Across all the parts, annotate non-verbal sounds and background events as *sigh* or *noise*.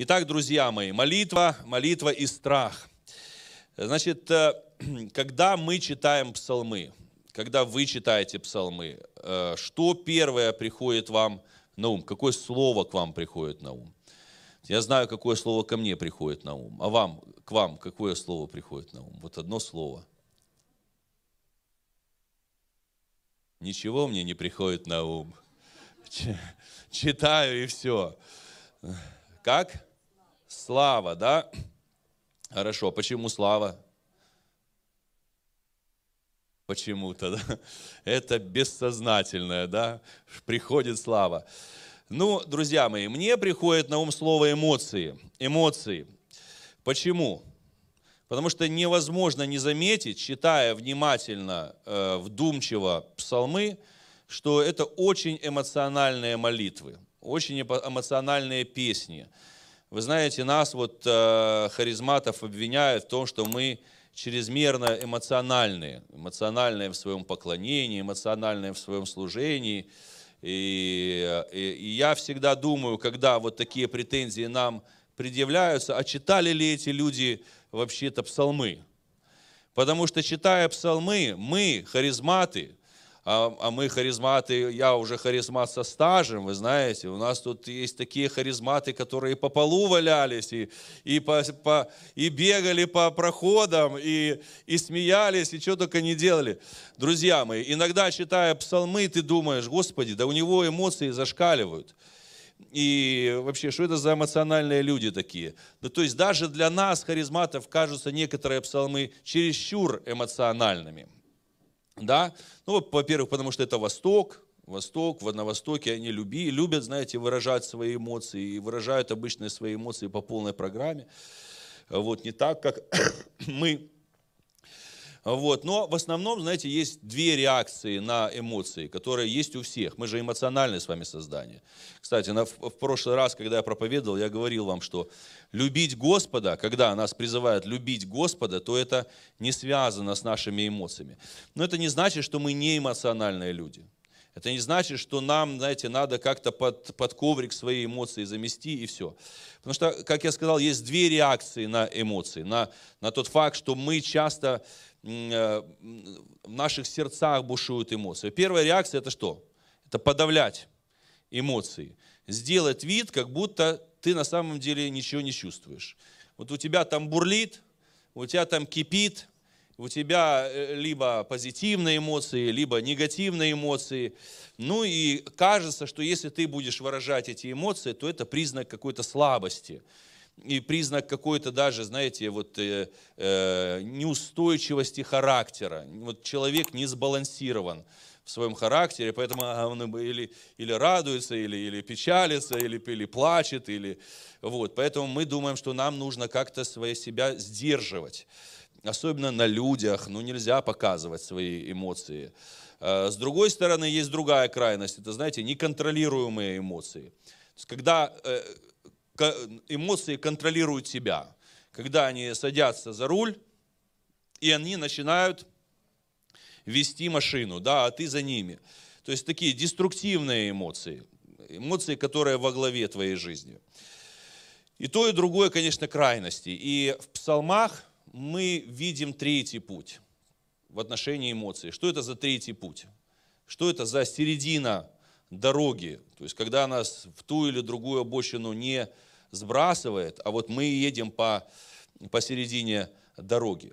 Итак, друзья мои, молитва, молитва и страх. Значит, э, *clears throat* когда мы читаем псалмы, когда вы читаете псалмы, э, что первое приходит вам на ум? Какое слово к вам приходит на ум? Я знаю, какое слово ко мне приходит на ум. А вам, к вам, какое слово приходит на ум? Вот одно слово. Ничего мне не приходит на ум. *laughs* Читаю и все. Как? Слава, да? Хорошо, почему слава? Почему-то, да? Это бессознательное, да? Приходит слава. Ну, друзья мои, мне приходит на ум слово эмоции. Эмоции. Почему? Потому что невозможно не заметить, читая внимательно, э, вдумчиво псалмы, что это очень эмоциональные молитвы, очень эмоциональные песни. Вы знаете, нас вот э, харизматов обвиняют в том, что мы чрезмерно эмоциональные, эмоциональные в своем поклонении, эмоциональные в своем служении. И, и, и я всегда думаю, когда вот такие претензии нам предъявляются, а читали ли эти люди вообще-то псалмы? Потому что читая псалмы, мы, харизматы, а, а мы харизматы, я уже харизмат со стажем, вы знаете, у нас тут есть такие харизматы, которые по полу валялись, и, и, по, по, и бегали по проходам, и, и смеялись, и что только не делали. Друзья мои, иногда читая псалмы, ты думаешь, Господи, да у него эмоции зашкаливают. И вообще, что это за эмоциональные люди такие? Да ну, то есть даже для нас, харизматов, кажутся некоторые псалмы чересчур эмоциональными – да? Ну, во-первых, потому что это Восток, Восток, на Востоке они люби, любят, знаете, выражать свои эмоции, и выражают обычные свои эмоции по полной программе. Вот не так, как *coughs* мы вот. Но в основном, знаете, есть две реакции на эмоции, которые есть у всех. Мы же эмоциональные с вами создания. Кстати, на, в прошлый раз, когда я проповедовал, я говорил вам, что любить Господа, когда нас призывают любить Господа, то это не связано с нашими эмоциями. Но это не значит, что мы не эмоциональные люди. Это не значит, что нам, знаете, надо как-то под, под коврик свои эмоции замести и все. Потому что, как я сказал, есть две реакции на эмоции, на, на тот факт, что мы часто Э, в наших сердцах бушуют эмоции. Первая реакция это что? Это подавлять эмоции. Сделать вид, как будто ты на самом деле ничего не чувствуешь. Вот у тебя там бурлит, у тебя там кипит, у тебя э, либо позитивные эмоции, либо негативные эмоции. Ну и кажется, что если ты будешь выражать эти эмоции, то это признак какой-то слабости и признак какой-то даже, знаете, вот э, э, неустойчивости характера. Вот человек не сбалансирован в своем характере, поэтому а, он или, или радуется, или, или печалится, или, или плачет, или вот. Поэтому мы думаем, что нам нужно как-то свои себя сдерживать. Особенно на людях, ну нельзя показывать свои эмоции. А, с другой стороны, есть другая крайность, это, знаете, неконтролируемые эмоции. когда э, эмоции контролируют себя. Когда они садятся за руль, и они начинают вести машину, да, а ты за ними. То есть такие деструктивные эмоции, эмоции, которые во главе твоей жизни. И то, и другое, конечно, крайности. И в псалмах мы видим третий путь в отношении эмоций. Что это за третий путь? Что это за середина дороги? То есть, когда нас в ту или другую обочину не сбрасывает, а вот мы едем по, посередине дороги.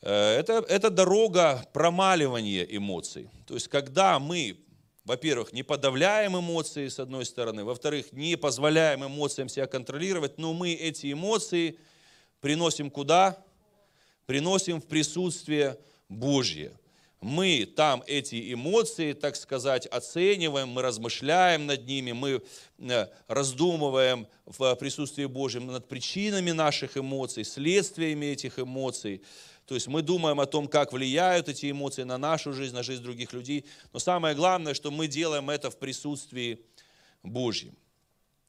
Э, это, это дорога промаливания эмоций. То есть, когда мы, во-первых, не подавляем эмоции, с одной стороны, во-вторых, не позволяем эмоциям себя контролировать, но мы эти эмоции приносим куда? Приносим в присутствие Божье мы там эти эмоции, так сказать, оцениваем, мы размышляем над ними, мы э, раздумываем в присутствии Божьем над причинами наших эмоций, следствиями этих эмоций. То есть мы думаем о том, как влияют эти эмоции на нашу жизнь, на жизнь других людей. Но самое главное, что мы делаем это в присутствии Божьем.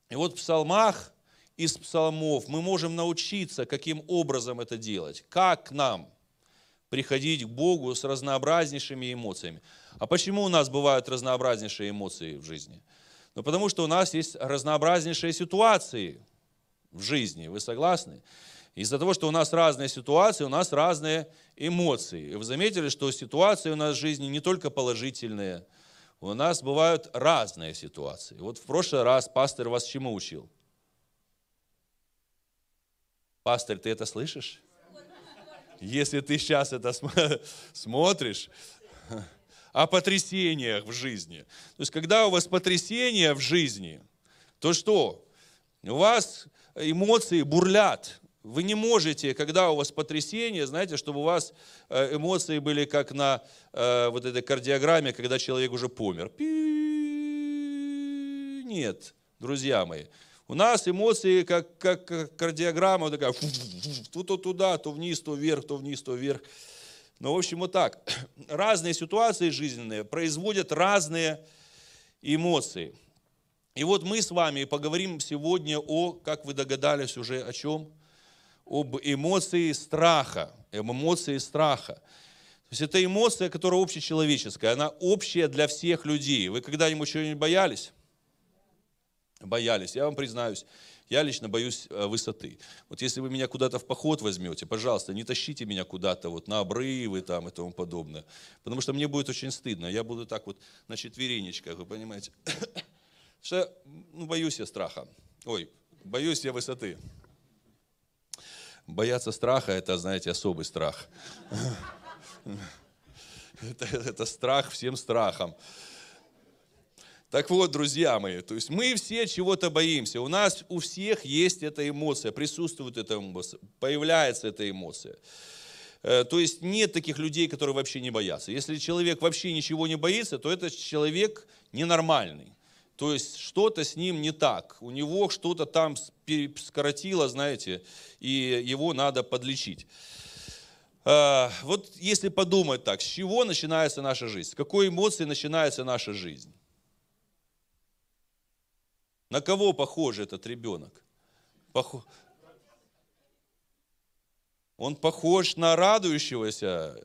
И вот в псалмах из псалмов мы можем научиться, каким образом это делать, как нам – приходить к Богу с разнообразнейшими эмоциями. А почему у нас бывают разнообразнейшие эмоции в жизни? Ну, потому что у нас есть разнообразнейшие ситуации в жизни, вы согласны? Из-за того, что у нас разные ситуации, у нас разные эмоции. И вы заметили, что ситуации у нас в жизни не только положительные, у нас бывают разные ситуации. Вот в прошлый раз пастор вас чему учил? Пастор, ты это слышишь? Если ты сейчас это *laughs* смотришь, *laughs* о потрясениях в жизни. То есть, когда у вас потрясение в жизни, то что? У вас эмоции бурлят. Вы не можете, когда у вас потрясение, знаете, чтобы у вас э, эмоции были как на э, вот этой кардиограмме, когда человек уже помер. Нет, друзья мои. У нас эмоции как, как, как кардиограмма такая, фу то туда, то вниз, то вверх, то вниз, то вверх. Ну, в общем, вот так. *clears throat* Разные ситуации жизненные производят разные эмоции. И вот мы с вами поговорим сегодня о, как вы догадались уже, о чем? Об эмоции страха. Об эмоции страха. То есть это эмоция, которая общечеловеческая, она общая для всех людей. Вы когда-нибудь чего-нибудь боялись? боялись. Я вам признаюсь, я лично боюсь э, высоты. Вот если вы меня куда-то в поход возьмете, пожалуйста, не тащите меня куда-то вот на обрывы там и тому подобное. Потому что мне будет очень стыдно. Я буду так вот на четверенечках, вы понимаете. *coughs* что ну, боюсь я страха. Ой, боюсь я высоты. Бояться страха – это, знаете, особый страх. *laughs* это, это страх всем страхом. Так вот, друзья мои, то есть мы все чего-то боимся. У нас у всех есть эта эмоция, присутствует эта эмоция, появляется эта эмоция. Э, то есть нет таких людей, которые вообще не боятся. Если человек вообще ничего не боится, то этот человек ненормальный. То есть что-то с ним не так. У него что-то там скоротило, знаете, и его надо подлечить. Э, вот если подумать так, с чего начинается наша жизнь, с какой эмоции начинается наша жизнь? На кого похож этот ребенок? Пох... Он похож на радующегося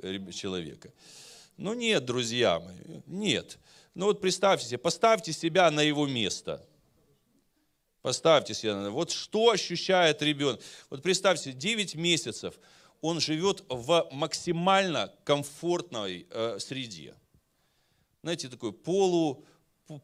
э, человека. Ну нет, друзья мои, нет. Ну вот представьте себе, поставьте себя на его место. Поставьте себя, вот что ощущает ребенок. Вот представьте, 9 месяцев он живет в максимально комфортной э, среде. Знаете, такое полу,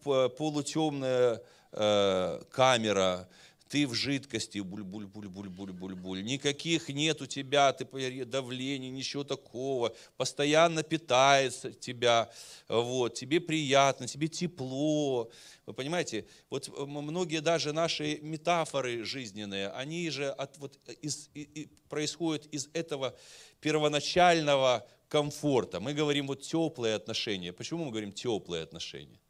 полутемное Э, камера, ты в жидкости, буль-буль-буль-буль-буль-буль-буль, никаких нет у тебя, ты давление, ничего такого, постоянно питается тебя, вот, тебе приятно, тебе тепло, вы понимаете, вот э, многие даже наши метафоры жизненные, они же от, вот, э, из, и, и происходят из этого первоначального комфорта. Мы говорим вот теплые отношения. Почему мы говорим теплые отношения?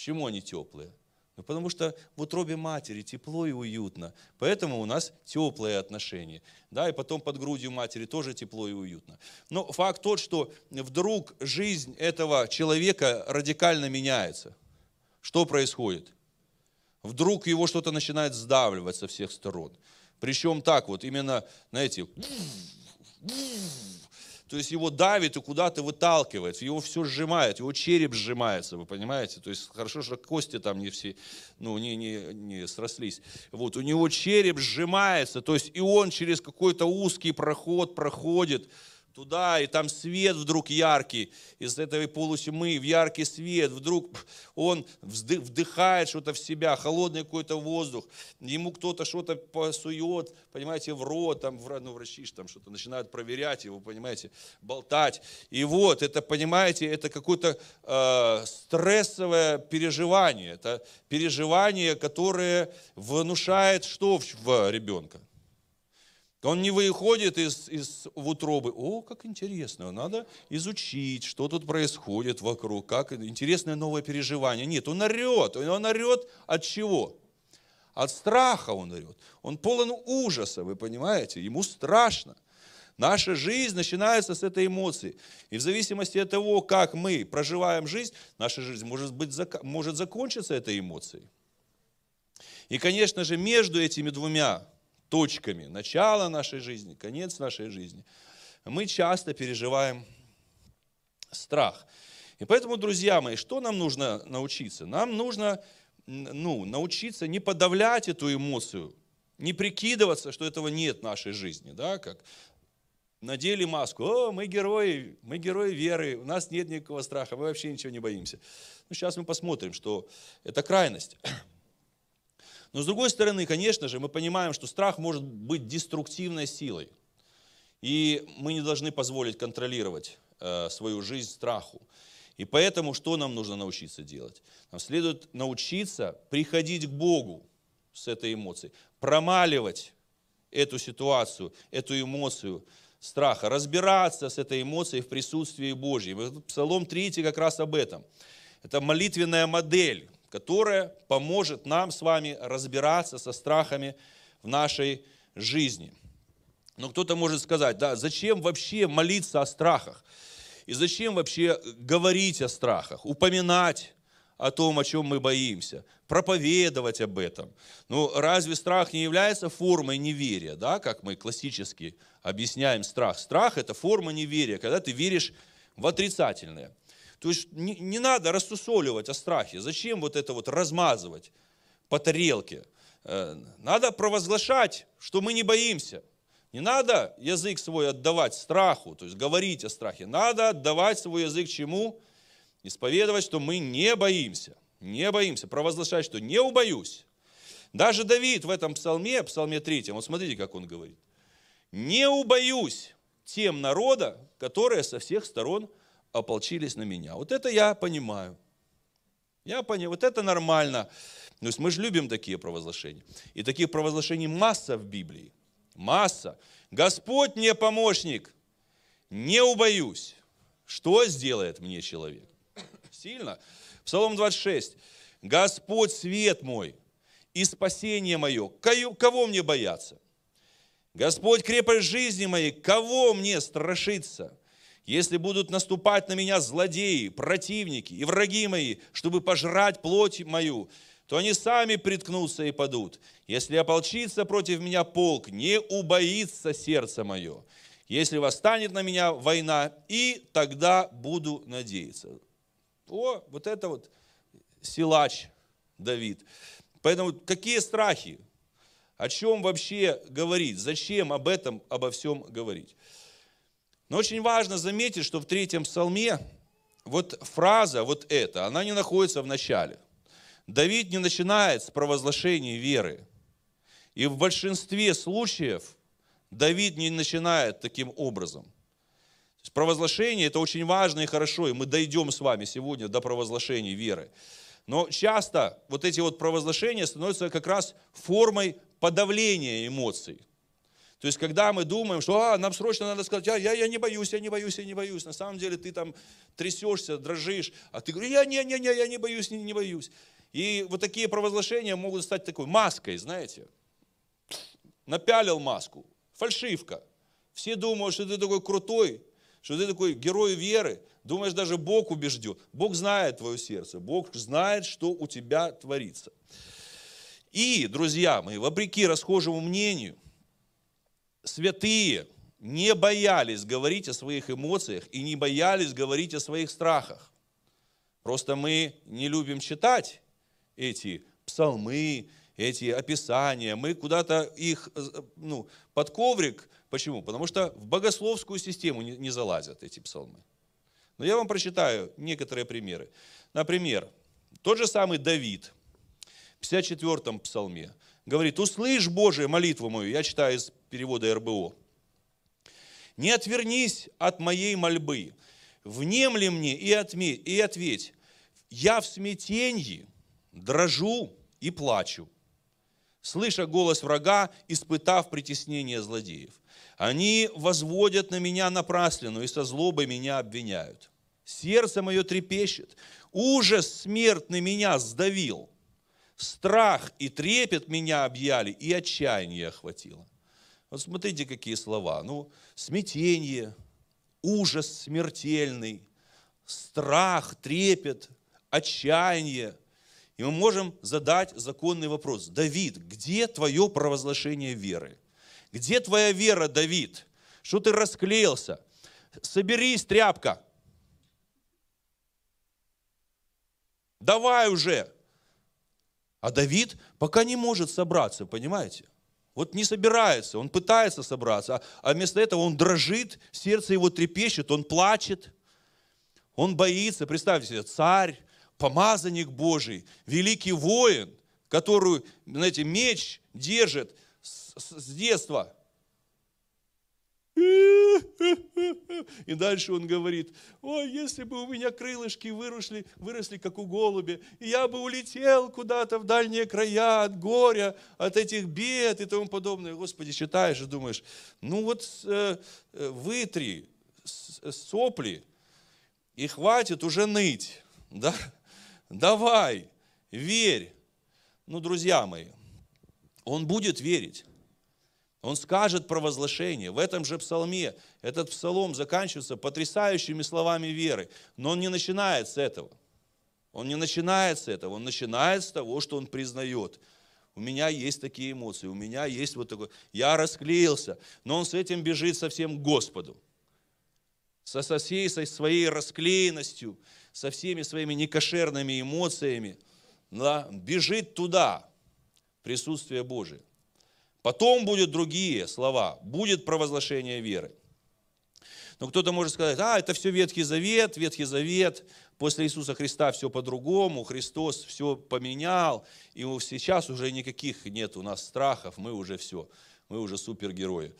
Почему они теплые? Ну, потому что в утробе матери тепло и уютно. Поэтому у нас теплые отношения. Да, и потом под грудью матери тоже тепло и уютно. Но факт тот, что вдруг жизнь этого человека радикально меняется. Что происходит? Вдруг его что-то начинает сдавливать со всех сторон. Причем так вот, именно, знаете, то есть его давит и куда-то выталкивает, его все сжимает, его череп сжимается, вы понимаете? То есть хорошо, что кости там не все, ну, не, не, не срослись. Вот, у него череп сжимается, то есть и он через какой-то узкий проход проходит, туда, и там свет вдруг яркий, из этой полусьмы в яркий свет, вдруг он вдыхает что-то в себя, холодный какой-то воздух, ему кто-то что-то посует, понимаете, в рот, там, в, ну, врачи там что-то начинают проверять его, понимаете, болтать. И вот, это, понимаете, это какое-то э, стрессовое переживание, это переживание, которое внушает что в, в ребенка? Он не выходит из, из в утробы. О, как интересно, надо изучить, что тут происходит вокруг, как интересное новое переживание. Нет, он орет, он орет от чего? От страха он орет. Он полон ужаса, вы понимаете, ему страшно. Наша жизнь начинается с этой эмоции. И в зависимости от того, как мы проживаем жизнь, наша жизнь может, быть, может закончиться этой эмоцией. И, конечно же, между этими двумя точками. Начало нашей жизни, конец нашей жизни. Мы часто переживаем страх. И поэтому, друзья мои, что нам нужно научиться? Нам нужно ну, научиться не подавлять эту эмоцию, не прикидываться, что этого нет в нашей жизни, да, как надели маску, о, мы герои, мы герои веры, у нас нет никакого страха, мы вообще ничего не боимся. Ну, сейчас мы посмотрим, что это крайность. Но с другой стороны, конечно же, мы понимаем, что страх может быть деструктивной силой. И мы не должны позволить контролировать э, свою жизнь страху. И поэтому что нам нужно научиться делать? Нам следует научиться приходить к Богу с этой эмоцией, промаливать эту ситуацию, эту эмоцию страха, разбираться с этой эмоцией в присутствии Божьем. Псалом 3 как раз об этом. Это молитвенная модель, которая поможет нам с вами разбираться со страхами в нашей жизни. Но кто-то может сказать, да, зачем вообще молиться о страхах? И зачем вообще говорить о страхах, упоминать о том, о чем мы боимся, проповедовать об этом. Ну, разве страх не является формой неверия, да, как мы классически объясняем страх? Страх – это форма неверия, когда ты веришь в отрицательное. То есть не, не надо рассусоливать о страхе. Зачем вот это вот размазывать по тарелке? Э, надо провозглашать, что мы не боимся. Не надо язык свой отдавать страху, то есть говорить о страхе. Надо отдавать свой язык чему? Исповедовать, что мы не боимся. Не боимся. Провозглашать, что не убоюсь. Даже Давид в этом псалме, псалме 3, вот смотрите, как он говорит. «Не убоюсь тем народа, которые со всех сторон ополчились на меня. Вот это я понимаю. Я понимаю, вот это нормально. То есть мы же любим такие провозглашения. И таких провозглашений масса в Библии. Масса. Господь мне помощник, не убоюсь. Что сделает мне человек? Сильно. Псалом 26. Господь свет мой и спасение мое. Кого мне бояться? Господь крепость жизни моей. Кого мне страшиться? Если будут наступать на меня злодеи, противники и враги мои, чтобы пожрать плоть мою, то они сами приткнутся и падут. Если ополчится против меня полк, не убоится сердце мое. Если восстанет на меня война, и тогда буду надеяться. О, вот это вот силач Давид. Поэтому какие страхи? О чем вообще говорить? Зачем об этом, обо всем говорить? Но очень важно заметить, что в третьем псалме вот фраза вот эта, она не находится в начале. Давид не начинает с провозглашения веры. И в большинстве случаев Давид не начинает таким образом. провозглашение – это очень важно и хорошо, и мы дойдем с вами сегодня до провозглашения веры. Но часто вот эти вот провозглашения становятся как раз формой подавления эмоций. То есть, когда мы думаем, что а, нам срочно надо сказать, я, я, я не боюсь, я не боюсь, я не боюсь. На самом деле ты там трясешься, дрожишь, а ты говоришь, я не, не, не, я не боюсь, не, не боюсь. И вот такие провозглашения могут стать такой маской, знаете. Напялил маску, фальшивка. Все думают, что ты такой крутой, что ты такой герой веры. Думаешь, даже Бог убежден. Бог знает твое сердце, Бог знает, что у тебя творится. И, друзья мои, вопреки расхожему мнению, святые не боялись говорить о своих эмоциях и не боялись говорить о своих страхах. Просто мы не любим читать эти псалмы, эти описания, мы куда-то их э, ну, под коврик. Почему? Потому что в богословскую систему не, не залазят эти псалмы. Но я вам прочитаю некоторые примеры. Например, тот же самый Давид в 54-м псалме говорит, «Услышь, Боже, молитву мою». Я читаю из перевода РБО. «Не отвернись от моей мольбы, внемли мне и, отметь, и ответь, я в смятении дрожу и плачу, слыша голос врага, испытав притеснение злодеев. Они возводят на меня напраслину и со злобой меня обвиняют. Сердце мое трепещет, ужас смертный меня сдавил, страх и трепет меня объяли, и отчаяние охватило. Вот смотрите, какие слова. Ну, смятение, ужас смертельный, страх, трепет, отчаяние. И мы можем задать законный вопрос. Давид, где твое провозглашение веры? Где твоя вера, Давид? Что ты расклеился? Соберись, тряпка. Давай уже. А Давид пока не может собраться, понимаете? Вот не собирается, он пытается собраться, а, а вместо этого он дрожит, сердце его трепещет, он плачет, он боится. Представьте себе, царь, помазанник Божий, великий воин, который, знаете, меч держит с, с детства – и дальше он говорит, ой, если бы у меня крылышки выросли, выросли, как у голубя, я бы улетел куда-то в дальние края от горя, от этих бед и тому подобное. Господи, читаешь и думаешь, ну вот э, э вытри э, сопли, и хватит уже ныть, да? Давай, верь. Ну, друзья мои, он будет верить. Он скажет провозглашение. В этом же псалме этот псалом заканчивается потрясающими словами веры. Но он не начинает с этого. Он не начинает с этого. Он начинает с того, что он признает. У меня есть такие эмоции, у меня есть вот такой Я расклеился. Но он с этим бежит совсем к Господу. Со, со всей со своей расклеенностью, со всеми своими некошерными эмоциями. Да, бежит туда, присутствие Божие. Потом будут другие слова, будет провозглашение веры. Но кто-то может сказать, а, это все Ветхий Завет, Ветхий Завет, после Иисуса Христа все по-другому, Христос все поменял, и сейчас уже никаких нет у нас страхов, мы уже все, мы уже супергерои.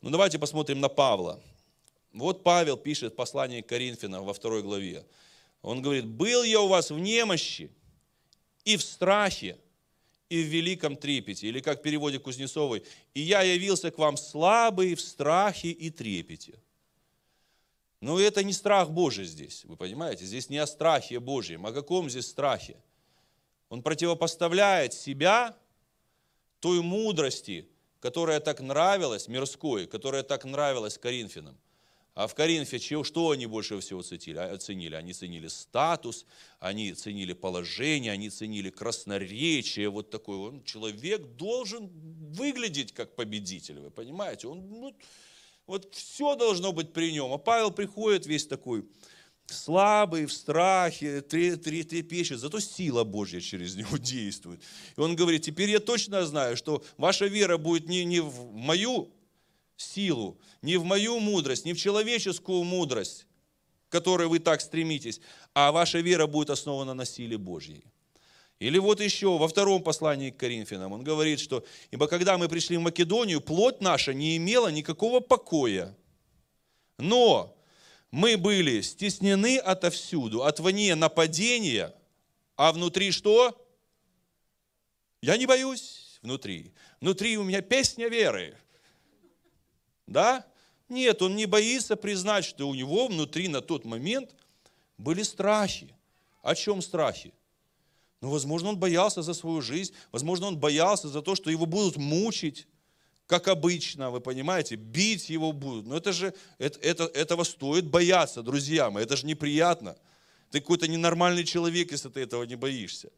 Ну давайте посмотрим на Павла. Вот Павел пишет послание к во второй главе. Он говорит, «Был я у вас в немощи и в страхе, и в великом трепете, или как в переводе Кузнецовой, «И я явился к вам слабый в страхе и трепете». Но ну, это не страх Божий здесь, вы понимаете? Здесь не о страхе Божьем. О каком здесь страхе? Он противопоставляет себя той мудрости, которая так нравилась, мирской, которая так нравилась Коринфянам – а в Коринфе чего, что они больше всего а, ценили? оценили? Они ценили статус, они ценили положение, они ценили красноречие, вот такой. Он, ну, человек должен выглядеть как победитель, вы понимаете? Он, ну, вот все должно быть при нем. А Павел приходит весь такой слабый, в страхе, трепещет, зато сила Божья через него *laughs* действует. И он говорит, теперь я точно знаю, что ваша вера будет не, не в мою силу, не в мою мудрость, не в человеческую мудрость, к которой вы так стремитесь, а ваша вера будет основана на силе Божьей. Или вот еще во втором послании к Коринфянам он говорит, что «Ибо когда мы пришли в Македонию, плоть наша не имела никакого покоя, но мы были стеснены отовсюду, от вне нападения, а внутри что? Я не боюсь внутри. Внутри у меня песня веры, да? Нет, он не боится признать, что у него внутри на тот момент были страхи. О чем страхи? Ну, возможно, он боялся за свою жизнь, возможно, он боялся за то, что его будут мучить, как обычно, вы понимаете, бить его будут. Но это же, это, это, этого стоит бояться, друзья мои, это же неприятно. Ты какой-то ненормальный человек, если ты этого не боишься.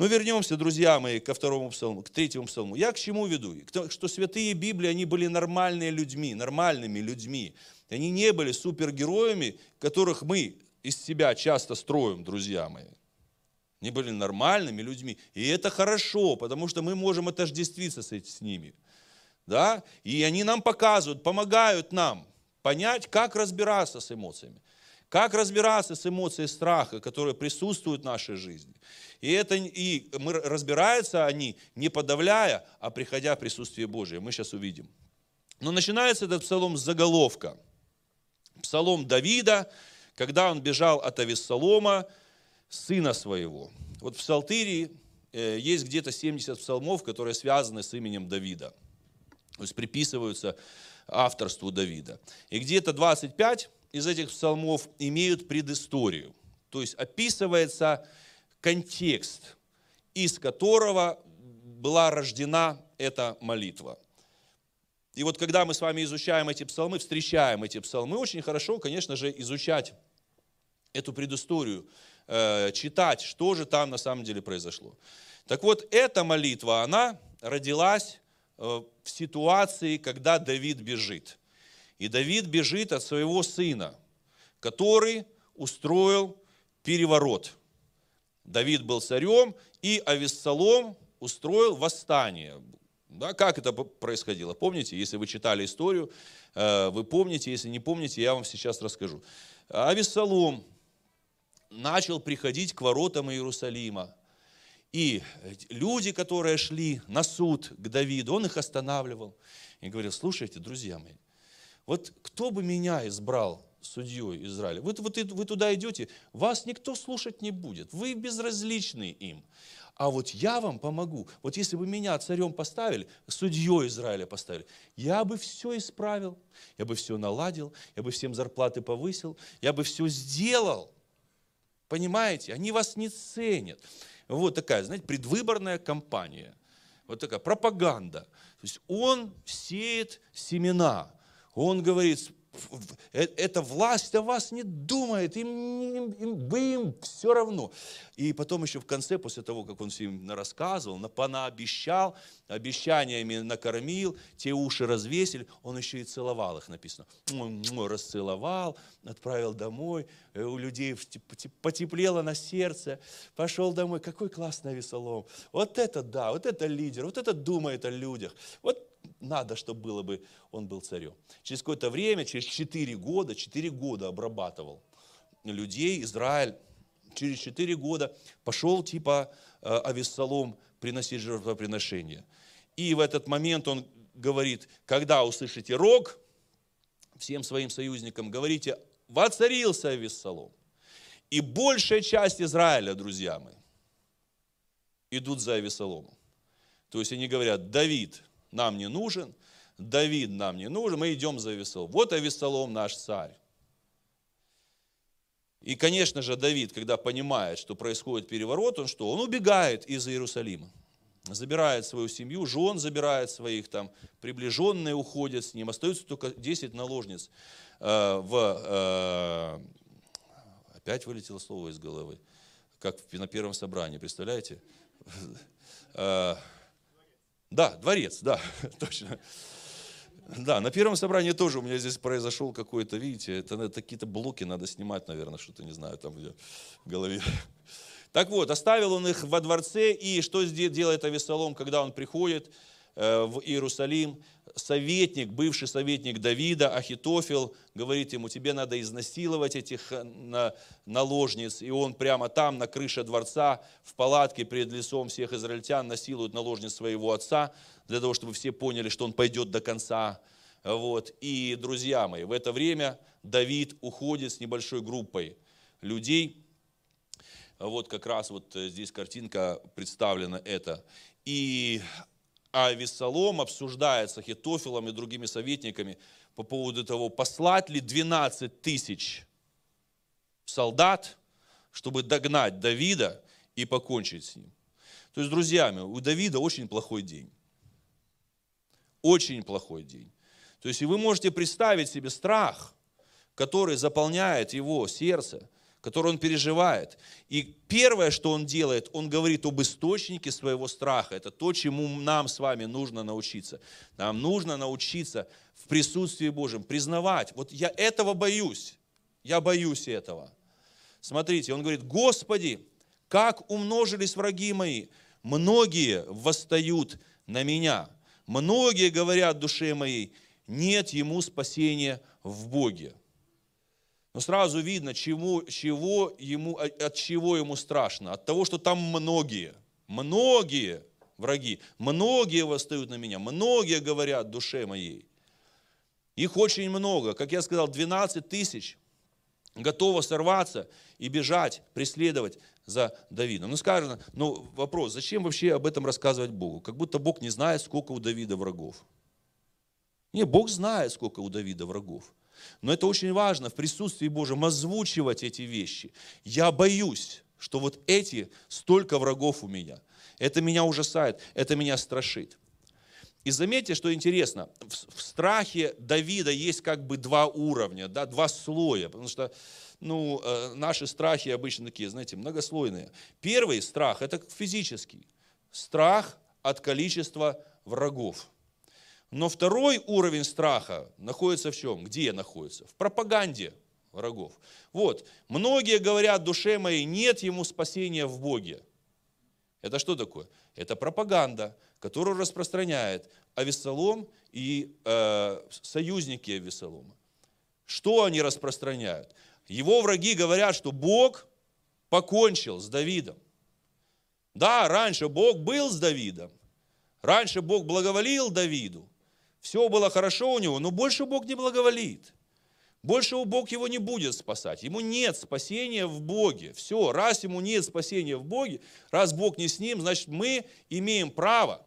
Но ну, вернемся, друзья мои, ко второму псалму, к третьему псалму. Я к чему веду? К тому, что святые Библии, они были нормальные людьми, нормальными людьми. Они не были супергероями, которых мы из себя часто строим, друзья мои. Они были нормальными людьми. И это хорошо, потому что мы можем отождествиться с ними. Да? И они нам показывают, помогают нам понять, как разбираться с эмоциями. Как разбираться с эмоцией страха, которые присутствуют в нашей жизни? И, это, и мы, разбираются они, не подавляя, а приходя в присутствие Божие. Мы сейчас увидим. Но начинается этот псалом с заголовка. Псалом Давида, когда он бежал от Авессалома, сына своего. Вот в Псалтире э, есть где-то 70 псалмов, которые связаны с именем Давида. То есть приписываются авторству Давида. И где-то 25 из этих псалмов имеют предысторию, то есть описывается контекст, из которого была рождена эта молитва. И вот когда мы с вами изучаем эти псалмы, встречаем эти псалмы, очень хорошо, конечно же, изучать эту предысторию, э, читать, что же там на самом деле произошло. Так вот, эта молитва, она родилась э, в ситуации, когда Давид бежит – и Давид бежит от своего сына, который устроил переворот. Давид был царем, и Авессалом устроил восстание. Да, как это происходило? Помните, если вы читали историю, э, вы помните, если не помните, я вам сейчас расскажу. Авессалом начал приходить к воротам Иерусалима. И люди, которые шли на суд к Давиду, он их останавливал и говорил, слушайте, друзья мои, вот кто бы меня избрал судьей Израиля? Вы, вот, вы туда идете, вас никто слушать не будет, вы безразличны им. А вот я вам помогу. Вот если бы меня царем поставили, судьей Израиля поставили, я бы все исправил, я бы все наладил, я бы всем зарплаты повысил, я бы все сделал. Понимаете? Они вас не ценят. Вот такая, знаете, предвыборная кампания. Вот такая пропаганда. То есть он сеет семена. Он говорит, э, эта власть о вас не думает, им, им, им, бы им все равно. И потом еще в конце, после того, как он всем рассказывал, понаобещал, обещаниями накормил, те уши развесили, он еще и целовал их, написано. Расцеловал, отправил домой, э, у людей потеплело на сердце, пошел домой, какой классный весолом. Вот это да, вот это лидер, вот это думает о людях, вот надо, чтобы было бы, он был царем. Через какое-то время, через 4 года, 4 года обрабатывал людей, Израиль, через 4 года пошел типа э, Авессалом приносить жертвоприношение. И в этот момент он говорит, когда услышите рог, всем своим союзникам говорите, воцарился Авессалом. И большая часть Израиля, друзья мои, идут за Авессаломом. То есть они говорят, Давид – нам не нужен, Давид нам не нужен, мы идем за Авесолом. Вот Авесолом наш царь. И, конечно же, Давид, когда понимает, что происходит переворот, он что? Он убегает из Иерусалима. Забирает свою семью, жен забирает своих, там, приближенные уходят с ним. Остаются только 10 наложниц. Э, в, э, опять вылетело слово из головы. Как на первом собрании, представляете? Э, да, дворец, да, *laughs* точно. Да, на первом собрании тоже у меня здесь произошел какой-то, видите, это, это какие-то блоки надо снимать, наверное, что-то, не знаю, там где в голове. *laughs* Так вот, оставил он их во дворце, и что здесь делает Авесолом, когда он приходит э, в Иерусалим? советник, бывший советник Давида, Ахитофил, говорит ему, тебе надо изнасиловать этих э, наложниц. И он прямо там, на крыше дворца, в палатке перед лицом всех израильтян насилует наложниц своего отца, для того, чтобы все поняли, что он пойдет до конца. Вот. И, друзья мои, в это время Давид уходит с небольшой группой людей. Вот как раз вот э, здесь картинка представлена это. И а Весолом обсуждается Хитофилом и другими советниками по поводу того, послать ли 12 тысяч солдат, чтобы догнать Давида и покончить с ним. То есть, друзьями у Давида очень плохой день. Очень плохой день. То есть, и вы можете представить себе страх, который заполняет его сердце – который он переживает. И первое, что он делает, он говорит об источнике своего страха. Это то, чему нам с вами нужно научиться. Нам нужно научиться в присутствии Божьем признавать, вот я этого боюсь, я боюсь этого. Смотрите, он говорит, Господи, как умножились враги мои, многие восстают на меня, многие говорят душе моей, нет ему спасения в Боге. Но сразу видно, чему, чего ему, от чего ему страшно. От того, что там многие, многие враги, многие восстают на меня, многие говорят душе моей. Их очень много, как я сказал, 12 тысяч готово сорваться и бежать, преследовать за Давидом. Ну, сказано, ну, вопрос, зачем вообще об этом рассказывать Богу? Как будто Бог не знает, сколько у Давида врагов. Не, Бог знает, сколько у Давида врагов. Но это очень важно в присутствии Божьем озвучивать эти вещи. Я боюсь, что вот эти столько врагов у меня. Это меня ужасает, это меня страшит. И заметьте, что интересно, в, страхе Давида есть как бы два уровня, да, два слоя, потому что ну, э, наши страхи обычно такие, знаете, многослойные. Первый страх – это физический страх от количества врагов. Но второй уровень страха находится в чем? Где находится? В пропаганде врагов. Вот, многие говорят душе моей, нет ему спасения в Боге. Это что такое? Это пропаганда, которую распространяет Авессалом и э, союзники Авессалома. Что они распространяют? Его враги говорят, что Бог покончил с Давидом. Да, раньше Бог был с Давидом. Раньше Бог благоволил Давиду. Все было хорошо у него, но больше Бог не благоволит. Больше у Бог его не будет спасать. Ему нет спасения в Боге. Все, раз ему нет спасения в Боге, раз Бог не с ним, значит мы имеем право,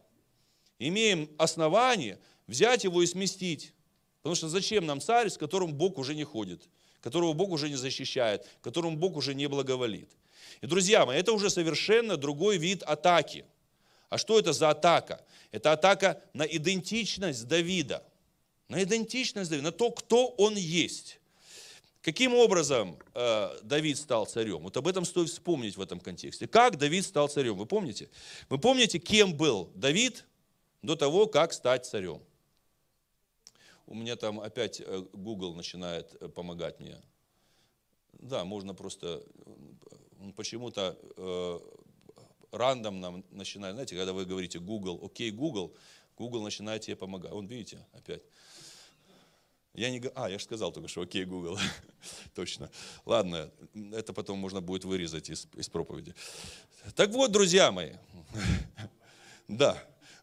имеем основание взять его и сместить. Потому что зачем нам царь, с которым Бог уже не ходит, которого Бог уже не защищает, которому Бог уже не благоволит. И, друзья мои, это уже совершенно другой вид атаки – а что это за атака? Это атака на идентичность Давида. На идентичность Давида, на то, кто он есть. Каким образом э, Давид стал царем? Вот об этом стоит вспомнить в этом контексте. Как Давид стал царем? Вы помните? Вы помните, кем был Давид до того, как стать царем? У меня там опять э, Google начинает э, помогать мне. Да, можно просто... Э, почему-то рандомно начинает, знаете, когда вы говорите Google, окей, Google, Google начинает тебе помогать. Он, видите, опять. Я не... А, я же сказал только что, окей, Google. *laughs* Точно. Ладно, это потом можно будет вырезать из, из проповеди. Так вот, друзья мои. *laughs* да.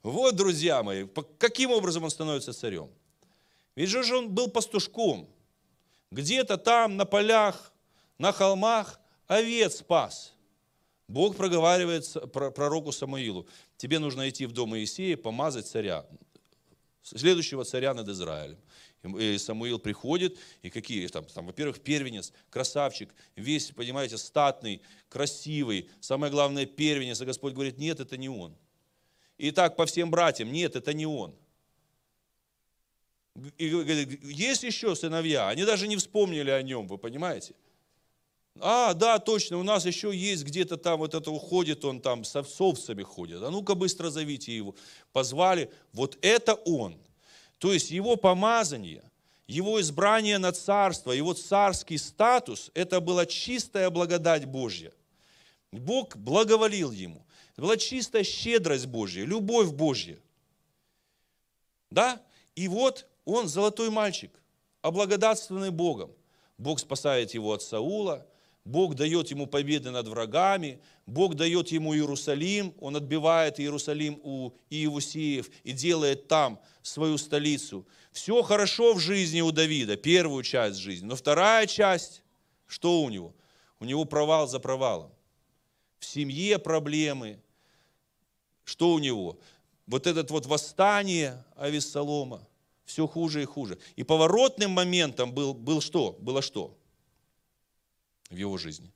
Вот, друзья мои, каким образом он становится царем? Ведь же он был пастушком. Где-то там, на полях, на холмах овец спас. Бог проговаривает пророку Самуилу, тебе нужно идти в дом Иисея, помазать царя, следующего царя над Израилем. И Самуил приходит, и какие там, там во-первых, первенец, красавчик, весь, понимаете, статный, красивый. Самое главное, первенец. А Господь говорит, нет, это не он. И так по всем братьям, нет, это не он. И говорит, есть еще сыновья, они даже не вспомнили о нем, вы понимаете? А, да, точно, у нас еще есть где-то там вот это уходит, он там с овцами ходит. А ну-ка быстро зовите его. Позвали. Вот это он. То есть его помазание, его избрание на царство, его царский статус, это была чистая благодать Божья. Бог благоволил ему. Это была чистая щедрость Божья, любовь Божья. Да? И вот он, золотой мальчик, облагодатственный Богом. Бог спасает его от Саула, Бог дает ему победы над врагами, Бог дает ему Иерусалим, он отбивает Иерусалим у Иевусеев и делает там свою столицу. Все хорошо в жизни у Давида, первую часть жизни, но вторая часть, что у него? У него провал за провалом. В семье проблемы. Что у него? Вот этот вот восстание Авессалома. Все хуже и хуже. И поворотным моментом был, был что? Было что? в его жизни.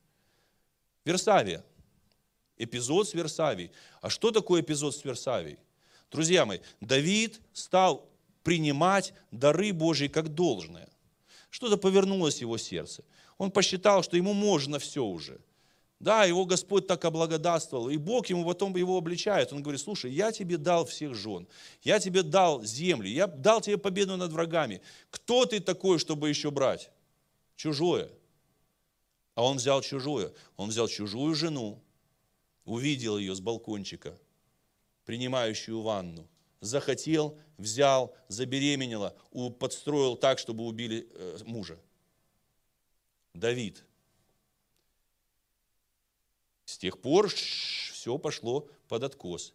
Версавия. Эпизод с Версавией. А что такое эпизод с Версавией? Друзья мои, Давид стал принимать дары Божьи как должное. Что-то повернулось в его сердце. Он посчитал, что ему можно все уже. Да, его Господь так облагодатствовал, и Бог ему потом его обличает. Он говорит, слушай, я тебе дал всех жен, я тебе дал землю, я дал тебе победу над врагами. Кто ты такой, чтобы еще брать? Чужое. А он взял чужую. Он взял чужую жену, увидел ее с балкончика, принимающую ванну, захотел, взял, забеременела, подстроил так, чтобы убили э, мужа. Давид. С тех пор все пошло под откос.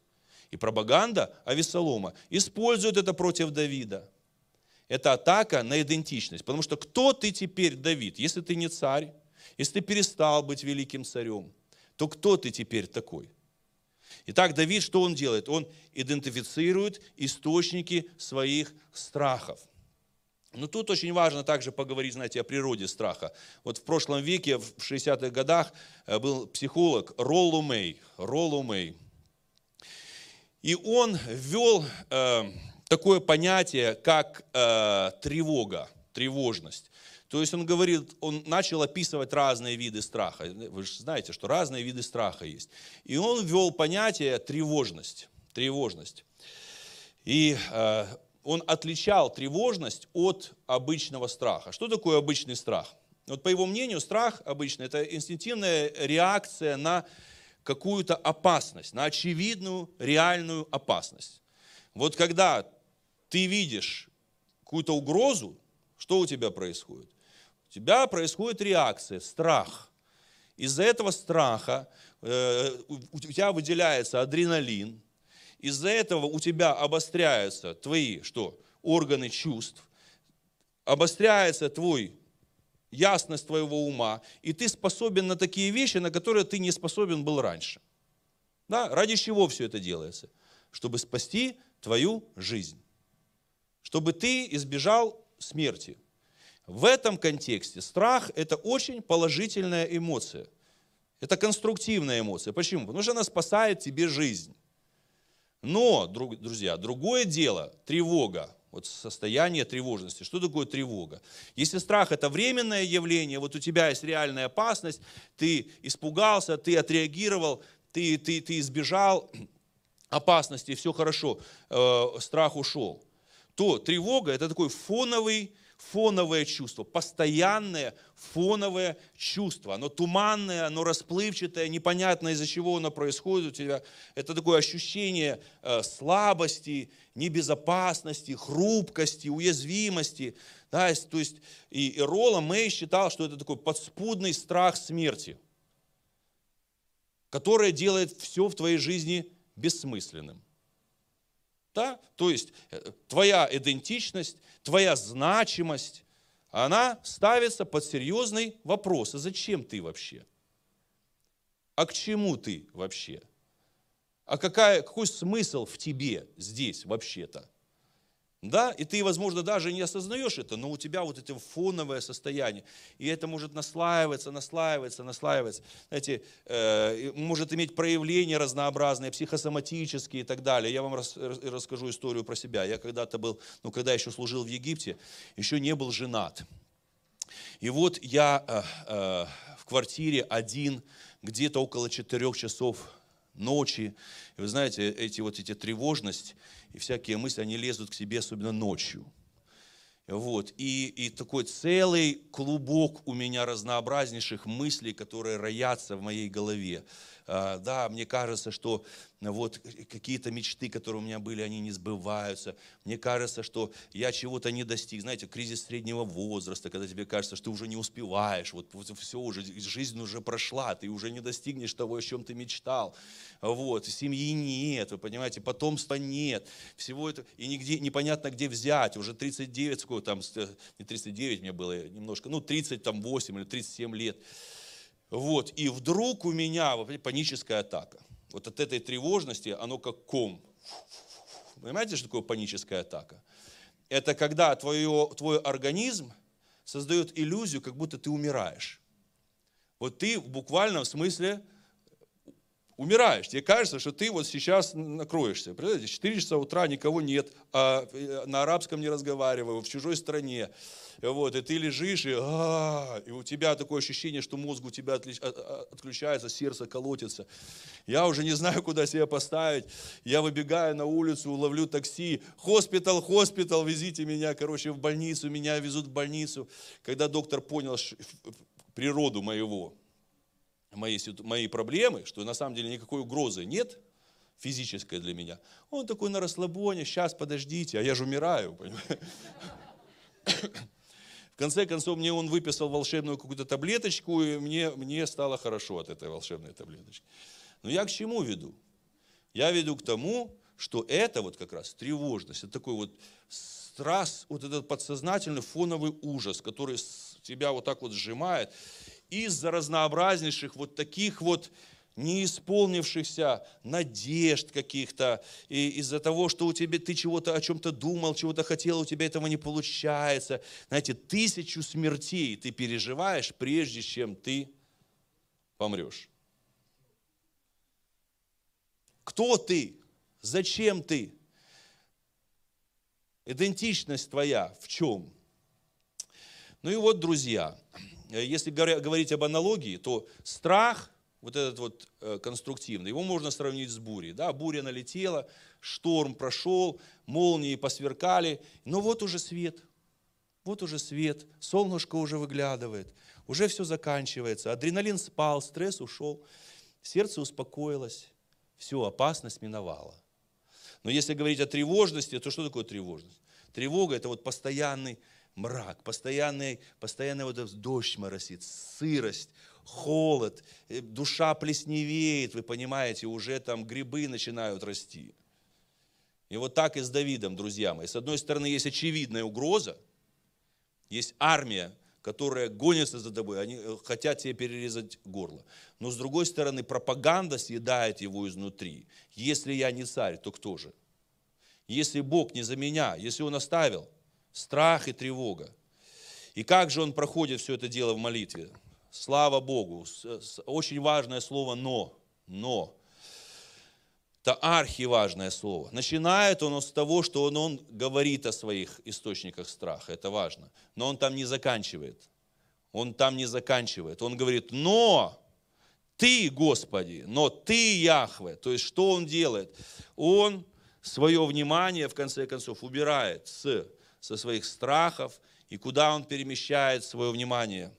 И пропаганда Авесолома использует это против Давида. Это атака на идентичность. Потому что кто ты теперь, Давид? Если ты не царь, если ты перестал быть великим царем, то кто ты теперь такой? Итак, Давид, что он делает? Он идентифицирует источники своих страхов. Но тут очень важно также поговорить, знаете, о природе страха. Вот в прошлом веке, в 60-х годах, э, был психолог Роллу Мэй. Роллу Мэй. И он ввел э, такое понятие, как э, тревога тревожность. То есть он говорит, он начал описывать разные виды страха. Вы же знаете, что разные виды страха есть. И он ввел понятие тревожность. Тревожность. И э, он отличал тревожность от обычного страха. Что такое обычный страх? Вот по его мнению, страх обычный – это инстинктивная реакция на какую-то опасность, на очевидную реальную опасность. Вот когда ты видишь какую-то угрозу, что у тебя происходит? У тебя происходит реакция, страх. Из-за этого страха э, у тебя выделяется адреналин. Из-за этого у тебя обостряются твои что? органы чувств, обостряется твой ясность твоего ума, и ты способен на такие вещи, на которые ты не способен был раньше. Да? Ради чего все это делается? Чтобы спасти твою жизнь. Чтобы ты избежал смерти. В этом контексте страх – это очень положительная эмоция. Это конструктивная эмоция. Почему? Потому что она спасает тебе жизнь. Но, друзья, другое дело – тревога. Вот состояние тревожности. Что такое тревога? Если страх – это временное явление, вот у тебя есть реальная опасность, ты испугался, ты отреагировал, ты, ты, ты избежал *clears throat* опасности, все хорошо, э, страх ушел – то тревога – это такой фоновый, фоновое чувство, постоянное фоновое чувство. Оно туманное, оно расплывчатое, непонятно из-за чего оно происходит у тебя. Это такое ощущение э, слабости, небезопасности, хрупкости, уязвимости. Да, то есть и, и Ролла Мэй считал, что это такой подспудный страх смерти, которое делает все в твоей жизни бессмысленным. Да? То есть э, твоя идентичность, твоя значимость, она ставится под серьезный вопрос. А зачем ты вообще? А к чему ты вообще? А какая, какой смысл в тебе здесь вообще-то? Да, и ты, возможно, даже не осознаешь это, но у тебя вот это фоновое состояние. И это может наслаиваться, наслаиваться, наслаиваться. Знаете, э, может иметь проявления разнообразные, психосоматические и так далее. Я вам рас, расскажу историю про себя. Я когда-то был, ну, когда еще служил в Египте, еще не был женат. И вот я э, э, в квартире один, где-то около четырех часов ночи. И вы знаете, эти вот эти тревожность и всякие мысли, они лезут к себе, особенно ночью. Вот. И, и такой целый клубок у меня разнообразнейших мыслей, которые роятся в моей голове. А, да, мне кажется, что вот какие-то мечты, которые у меня были, они не сбываются. Мне кажется, что я чего-то не достиг. Знаете, кризис среднего возраста, когда тебе кажется, что ты уже не успеваешь, вот, все уже, жизнь уже прошла, ты уже не достигнешь того, о чем ты мечтал. Вот, семьи нет, вы понимаете, потомства нет, всего это, и нигде, непонятно, где взять. Уже 39, сколько там, не 39 мне было немножко, ну, там 38 или 37 лет. Вот, и вдруг у меня вот, паническая атака. Вот от этой тревожности оно как ком. Понимаете, что такое паническая атака? Это когда твое, твой организм создает иллюзию, как будто ты умираешь. Вот ты в буквальном смысле умираешь. Тебе кажется, что ты вот сейчас накроешься. Представляете, 4 часа утра никого нет, а э, на арабском не разговариваю, в чужой стране. Вот, и ты лежишь, и, а, и у тебя такое ощущение, что мозг у тебя а, а, отключается, сердце колотится. Я уже не знаю, куда себя поставить. Я выбегаю на улицу, ловлю такси. Хоспитал, хоспитал, везите меня, короче, в больницу. Меня везут в больницу. Когда доктор понял природу моего, мои, мои проблемы, что на самом деле никакой угрозы нет физической для меня. Он такой на расслабоне, сейчас подождите, а я же умираю, понимаете? В конце концов, мне он выписал волшебную какую-то таблеточку, и мне, мне стало хорошо от этой волшебной таблеточки. Но я к чему веду? Я веду к тому, что это вот как раз тревожность, это такой вот страс, вот этот подсознательный фоновый ужас, который тебя вот так вот сжимает из за разнообразнейших вот таких вот неисполнившихся надежд каких-то, и из-за того, что у тебя ты чего-то о чем-то думал, чего-то хотел, у тебя этого не получается. Знаете, тысячу смертей ты переживаешь, прежде чем ты помрешь. Кто ты? Зачем ты? Идентичность твоя в чем? Ну и вот, друзья, Э, если говорить об аналогии, то страх, вот этот вот э, конструктивный, его можно сравнить с бурей. Да? Буря налетела, шторм прошел, молнии посверкали, но вот уже свет, вот уже свет, солнышко уже выглядывает, уже все заканчивается, адреналин спал, стресс ушел, сердце успокоилось, все, опасность миновала. Но если говорить о тревожности, то что такое тревожность? Тревога – это вот постоянный мрак, постоянный, постоянный вот дождь моросит, сырость, холод, э, душа плесневеет, вы понимаете, уже там грибы начинают расти. И вот так и с Давидом, друзья мои. С одной стороны, есть очевидная угроза, есть армия, которая гонится за тобой, они э, хотят тебе перерезать горло. Но с другой стороны, пропаганда съедает его изнутри. Если я не царь, то кто же? Если Бог не за меня, если Он оставил – страх и тревога. И как же он проходит все это дело в молитве? Слава Богу. Очень важное слово «но». «Но». Это архиважное слово. Начинает он с того, что он, он говорит о своих источниках страха. Это важно. Но он там не заканчивает. Он там не заканчивает. Он говорит «но». Ты, Господи, но Ты, Яхве. То есть, что Он делает? Он свое внимание, в конце концов, убирает с со своих страхов, и куда он перемещает свое внимание?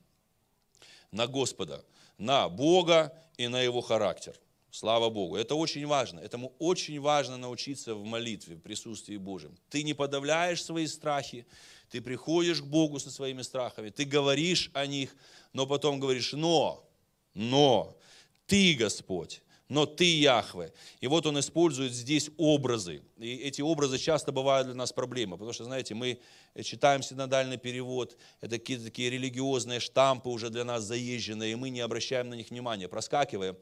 На Господа, на Бога и на его характер. Слава Богу. Это очень важно. Этому очень важно научиться в молитве, в присутствии Божьем. Ты не подавляешь свои страхи, ты приходишь к Богу со своими страхами, ты говоришь о них, но потом говоришь, но, но, ты, Господь, но ты Яхве. И вот он использует здесь образы. И эти образы часто бывают для нас проблемой, потому что, знаете, мы читаем синодальный перевод, это какие-то такие религиозные штампы уже для нас заезженные, и мы не обращаем на них внимания, проскакиваем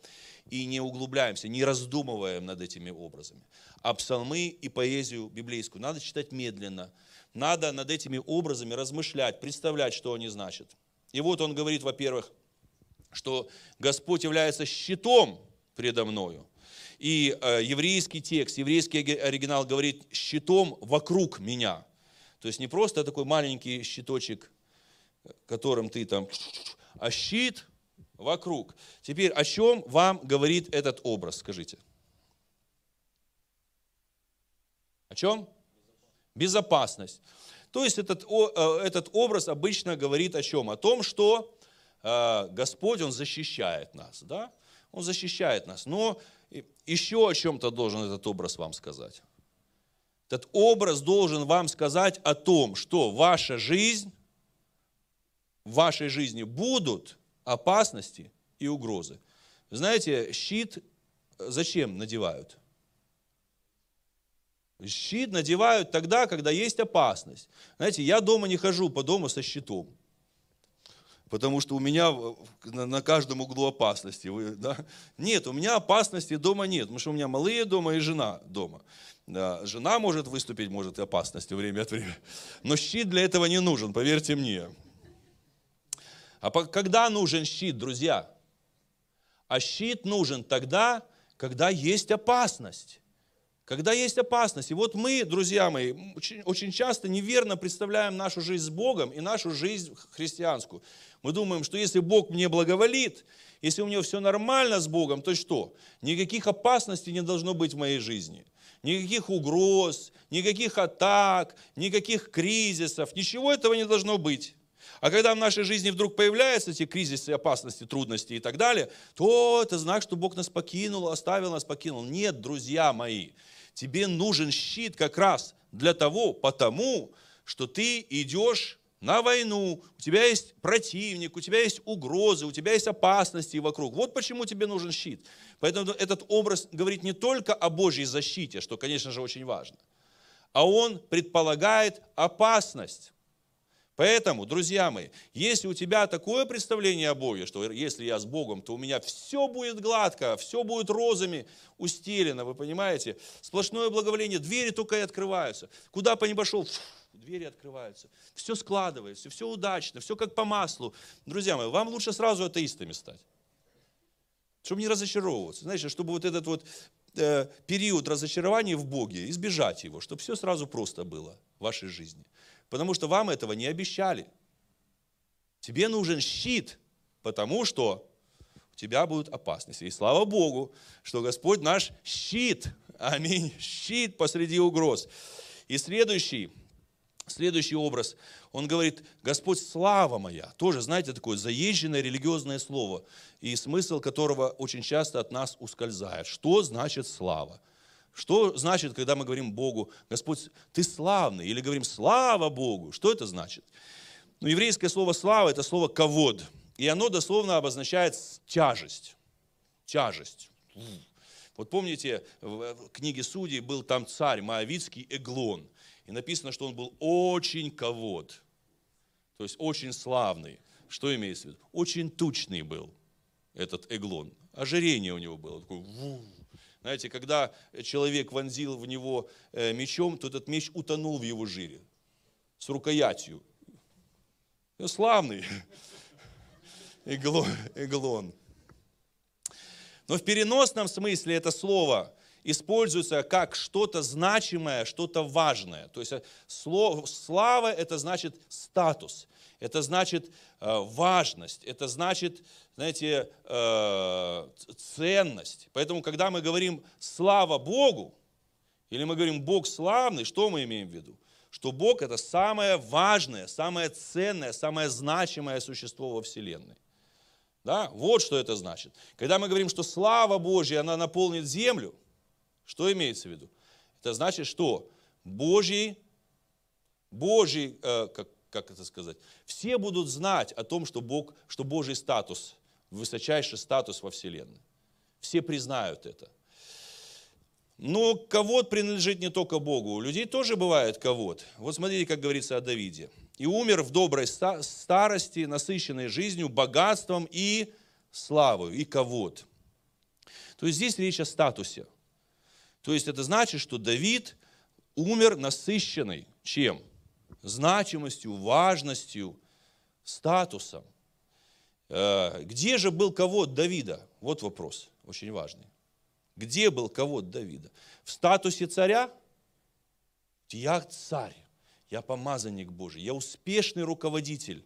и не углубляемся, не раздумываем над этими образами. А псалмы и поэзию библейскую надо читать медленно, надо над этими образами размышлять, представлять, что они значат. И вот он говорит, во-первых, что Господь является щитом предо мною. И э, еврейский текст, еврейский оригинал говорит «щитом вокруг меня». То есть не просто такой маленький щиточек, которым ты там, а щит вокруг. Теперь о чем вам говорит этот образ, скажите? О чем? Безопасность. То есть этот, э, этот образ обычно говорит о чем? О том, что э, Господь, Он защищает нас. Да? Он защищает нас. Но еще о чем-то должен этот образ вам сказать. Этот образ должен вам сказать о том, что ваша жизнь, в вашей жизни будут опасности и угрозы. Знаете, щит э, зачем надевают? Щит надевают тогда, когда есть опасность. Знаете, я дома не хожу по дому со щитом потому что у меня на каждом углу опасности. Вы, да? Нет, у меня опасности дома нет, потому что у меня малые дома и жена дома. Да, жена может выступить, может и опасности время от времени. Но щит для этого не нужен, поверьте мне. А по, когда нужен щит, друзья? А щит нужен тогда, когда есть опасность когда есть опасность. И вот мы, друзья мои, очень, очень часто неверно представляем нашу жизнь с Богом и нашу жизнь христианскую. Мы думаем, что если Бог мне благоволит, если у меня все нормально с Богом, то что? Никаких опасностей не должно быть в моей жизни. Никаких угроз, никаких атак, никаких кризисов, ничего этого не должно быть. А когда в нашей жизни вдруг появляются эти кризисы, опасности, трудности и так далее, то это знак, что Бог нас покинул, оставил нас, покинул. Нет, друзья мои, Тебе нужен щит как раз для того, потому что ты идешь на войну, у тебя есть противник, у тебя есть угрозы, у тебя есть опасности вокруг. Вот почему тебе нужен щит. Поэтому этот образ говорит не только о Божьей защите, что, конечно же, очень важно, а он предполагает опасность. Поэтому, друзья мои, если у тебя такое представление о Боге, что если я с Богом, то у меня все будет гладко, все будет розами устелено, вы понимаете? Сплошное благоволение, двери только и открываются. Куда бы ни пошел, фу, двери открываются. Все складывается, все удачно, все как по маслу. Друзья мои, вам лучше сразу атеистами стать. Чтобы не разочаровываться. Знаешь, чтобы вот этот вот э, период разочарования в Боге, избежать его, чтобы все сразу просто было в вашей жизни потому что вам этого не обещали. Тебе нужен щит, потому что у тебя будут опасности. И слава Богу, что Господь наш щит. Аминь. Щит посреди угроз. И следующий, следующий образ. Он говорит, Господь, слава моя. Тоже, знаете, такое заезженное религиозное слово, и смысл которого очень часто от нас ускользает. Что значит слава? Что значит, когда мы говорим Богу, Господь, ты славный, или говорим слава Богу? Что это значит? Ну, еврейское слово слава – это слово ковод, и оно дословно обозначает тяжесть. Тяжесть. Вот помните, в книге Судей был там царь Моавицкий Эглон, и написано, что он был очень ковод, то есть очень славный. Что имеется в виду? Очень тучный был этот Эглон. Ожирение у него было. Такой, знаете, когда человек вонзил в него э, мечом, то этот меч утонул в его жире с рукоятью. Ну, славный *laughs* Иглон. Иглон. Но в переносном смысле это слово используется как что-то значимое, что-то важное. То есть э, слово, слава – это значит статус, это значит Э, важность, это значит, знаете, э, ценность. Поэтому, когда мы говорим «слава Богу», или мы говорим «Бог славный», что мы имеем в виду? Что Бог – это самое важное, самое ценное, самое значимое существо во Вселенной. Да? Вот что это значит. Когда мы говорим, что слава Божья, она наполнит землю, что имеется в виду? Это значит, что Божий, Божий, э, как как это сказать, все будут знать о том, что, Бог, что Божий статус, высочайший статус во Вселенной. Все признают это. Но ковод принадлежит не только Богу. У людей тоже бывает ковод. Вот смотрите, как говорится о Давиде. «И умер в доброй старости, насыщенной жизнью, богатством и славой, и ковод». То есть здесь речь о статусе. То есть это значит, что Давид умер насыщенный чем? значимостью, важностью, статусом. Э, где же был ковод Давида? Вот вопрос, очень важный. Где был ковод Давида? В статусе царя? Я царь, я помазанник Божий, я успешный руководитель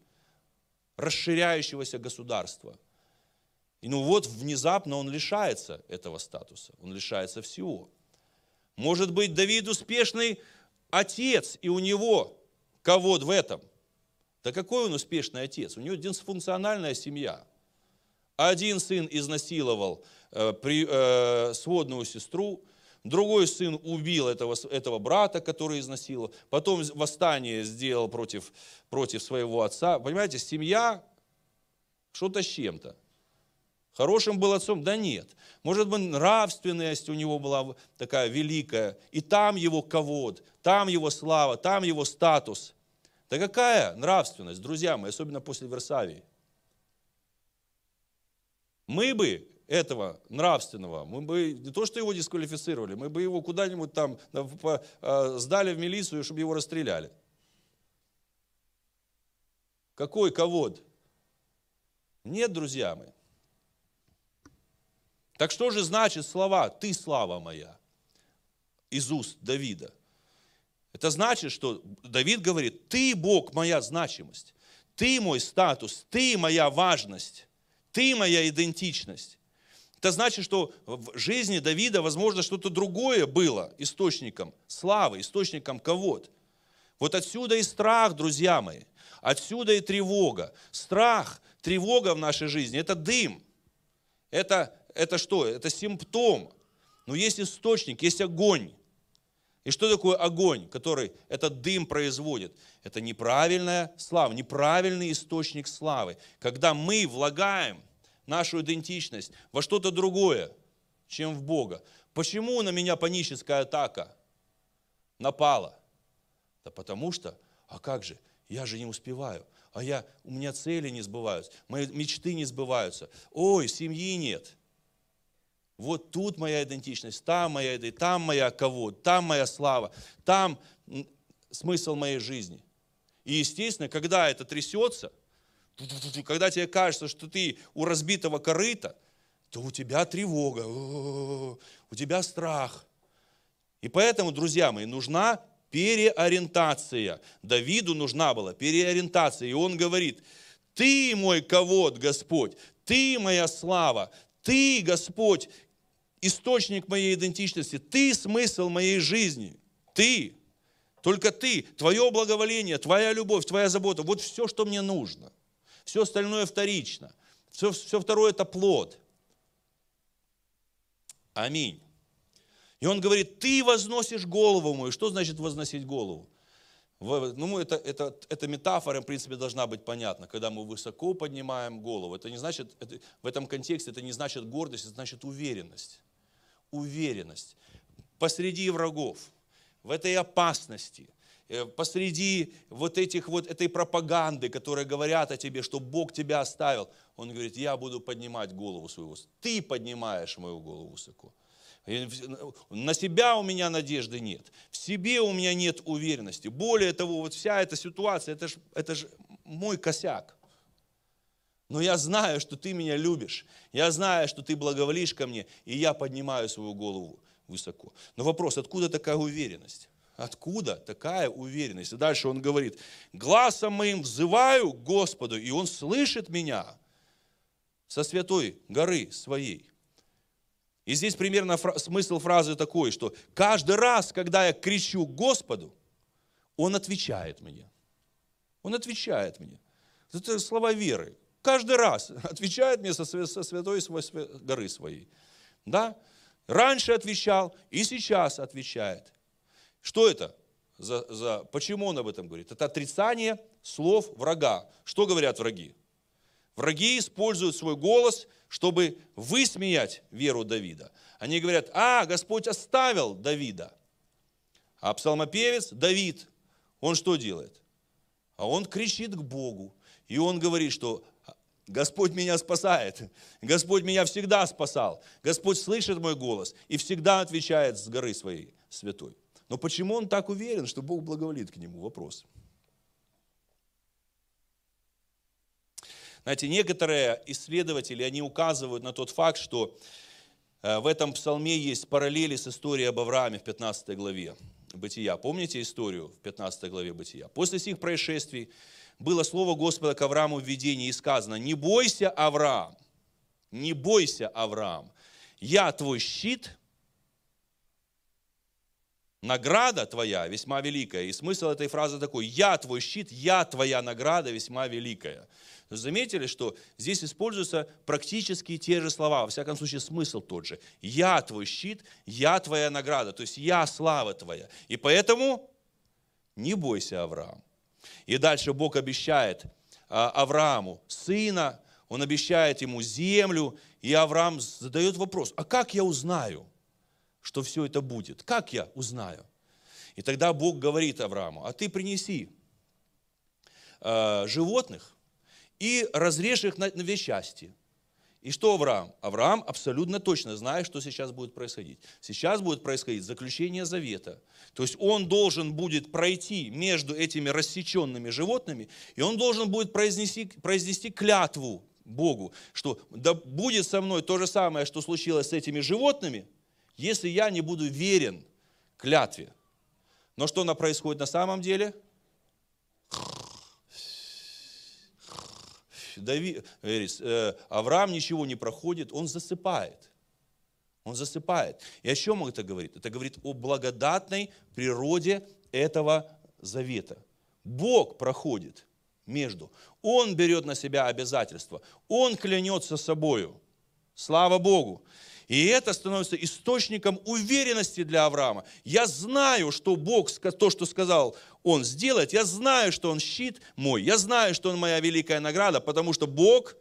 расширяющегося государства. И ну вот внезапно он лишается этого статуса, он лишается всего. Может быть, Давид успешный отец, и у него кого в этом? Да какой он успешный отец? У него дисфункциональная семья. Один сын изнасиловал э, при, э, сводную сестру, другой сын убил этого, этого брата, который изнасиловал, потом восстание сделал против, против своего отца. Понимаете, семья что-то с чем-то. Хорошим был отцом? Да нет. Может быть, нравственность у него была такая великая. И там его ковод, там его слава, там его статус. Да какая нравственность, друзья мои, особенно после Версавии? Мы бы этого нравственного, мы бы не то, что его дисквалифицировали, мы бы его куда-нибудь там а, сдали в милицию, чтобы его расстреляли. Какой ковод? Нет, друзья мои. Так что же значит слова «ты слава моя» из уст Давида? Это значит, что Давид говорит, ты, Бог, моя значимость, ты мой статус, ты моя важность, ты моя идентичность. Это значит, что в жизни Давида, возможно, что-то другое было источником славы, источником кого-то. Вот отсюда и страх, друзья мои, отсюда и тревога. Страх, тревога в нашей жизни – это дым, это это что? Это симптом. Но есть источник, есть огонь. И что такое огонь, который этот дым производит? Это неправильная слава, неправильный источник славы. Когда мы влагаем нашу идентичность во что-то другое, чем в Бога. Почему на меня паническая атака напала? Да потому что, а как же, я же не успеваю, а я, у меня цели не сбываются, мои мечты не сбываются, ой, семьи нет – вот тут моя идентичность, там моя идентичность, там моя кого, там моя слава, там смысл моей жизни. И, естественно, когда это трясется, когда тебе кажется, что ты у разбитого корыта, то у тебя тревога, у тебя страх. И поэтому, друзья мои, нужна переориентация. Давиду нужна была переориентация. И он говорит, ты мой ковод, Господь, ты моя слава, ты, Господь, источник моей идентичности, ты смысл моей жизни, ты, только ты, твое благоволение, твоя любовь, твоя забота, вот все, что мне нужно. Все остальное вторично. Все, все второе – это плод. Аминь. И он говорит, ты возносишь голову мою. Что значит возносить голову? Ну, это, это, это метафора, в принципе, должна быть понятна. Когда мы высоко поднимаем голову, это не значит, это, в этом контексте это не значит гордость, это значит уверенность уверенность посреди врагов, в этой опасности, э, посреди вот этих вот этой пропаганды, которые говорят о тебе, что Бог тебя оставил. Он говорит, я буду поднимать голову свою. Ты поднимаешь мою голову высоко. На себя у меня надежды нет. В себе у меня нет уверенности. Более того, вот вся эта ситуация, это же это ж мой косяк. Но я знаю, что ты меня любишь. Я знаю, что ты благоволишь ко мне, и я поднимаю свою голову высоко. Но вопрос, откуда такая уверенность? Откуда такая уверенность? И дальше он говорит, глазом моим взываю Господу, и Он слышит меня со святой горы своей. И здесь примерно фра- смысл фразы такой, что каждый раз, когда я кричу Господу, Он отвечает мне. Он отвечает мне. Это слова веры. Каждый раз *laughs* отвечает мне со, со святой своей, горы своей. Да? Раньше отвечал и сейчас отвечает. Что это? За, за, почему он об этом говорит? Это отрицание слов врага. Что говорят враги? Враги используют свой голос, чтобы высмеять веру Давида. Они говорят, а, Господь оставил Давида. А псалмопевец Давид, он что делает? А он кричит к Богу. И он говорит, что Господь меня спасает. Господь меня всегда спасал. Господь слышит мой голос и всегда отвечает с горы своей святой. Но почему он так уверен, что Бог благоволит к нему? Вопрос. Знаете, некоторые исследователи, они указывают на тот факт, что э, в этом псалме есть параллели с историей об Аврааме в 15 главе Бытия. Помните историю в 15 главе Бытия? После сих происшествий было слово Господа к Аврааму в видении и сказано, не бойся, Авраам, не бойся, Авраам, я твой щит, награда твоя весьма великая. И смысл этой фразы такой, я твой щит, я твоя награда весьма великая. Заметили, что здесь используются практически те же слова, во всяком случае смысл тот же. Я твой щит, я твоя награда, то есть я слава твоя. И поэтому не бойся, Авраам. И дальше Бог обещает а, Аврааму сына, он обещает ему землю, и Авраам задает вопрос, а как я узнаю, что все это будет? Как я узнаю? И тогда Бог говорит Аврааму, а ты принеси а, животных и разрежь их на две части – и что Авраам? Авраам абсолютно точно знает, что сейчас будет происходить. Сейчас будет происходить заключение завета. То есть он должен будет пройти между этими рассеченными животными, и он должен будет произнести, произнести клятву Богу, что да будет со мной то же самое, что случилось с этими животными, если я не буду верен клятве. Но что она происходит на самом деле – Давид, э, Авраам ничего не проходит, он засыпает. Он засыпает. И о чем это говорит? Это говорит о благодатной природе этого завета. Бог проходит между. Он берет на себя обязательства. Он клянется собою. Слава Богу. И это становится источником уверенности для Авраама. Я знаю, что Бог, то, что сказал, он сделает. Я знаю, что Он щит мой. Я знаю, что Он моя великая награда, потому что Бог